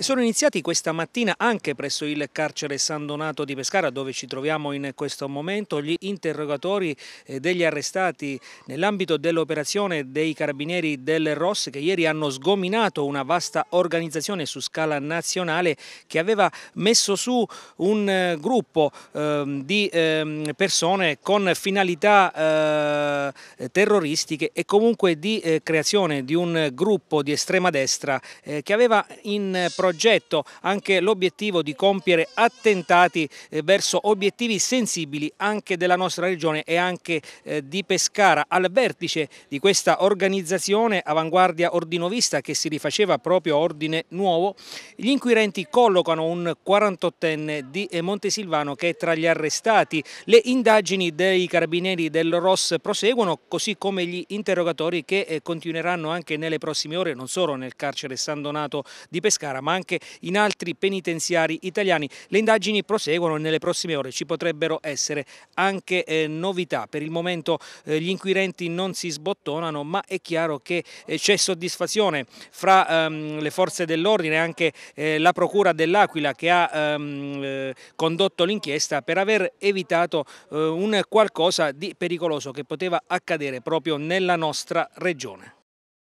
sono iniziati questa mattina anche presso il carcere San Donato di Pescara dove ci troviamo in questo momento gli interrogatori eh, degli arrestati nell'ambito dell'operazione dei carabinieri del ROS che ieri hanno sgominato una vasta organizzazione su scala nazionale che aveva messo su un eh, gruppo ehm, di ehm, persone con finalità eh, terroristiche e comunque di creazione di un gruppo di estrema destra che aveva in progetto progetto anche l'obiettivo di compiere attentati eh, verso obiettivi sensibili anche della nostra regione e anche eh, di Pescara. Al vertice di questa organizzazione avanguardia ordinovista che si rifaceva proprio Ordine Nuovo, gli inquirenti collocano un 48enne di eh, Montesilvano che è tra gli arrestati. Le indagini dei carabinieri del ROS proseguono così come gli interrogatori che continueranno anche nelle prossime ore non solo nel carcere San Donato di Pescara ma anche anche in altri penitenziari italiani. Le indagini proseguono e nelle prossime ore ci potrebbero essere anche eh, novità. Per il momento eh, gli inquirenti non si sbottonano, ma è chiaro che eh, c'è soddisfazione fra ehm, le forze dell'ordine e anche eh, la Procura dell'Aquila che ha ehm, eh, condotto l'inchiesta per aver evitato un qualcosa di pericoloso che poteva accadere proprio nella nostra regione.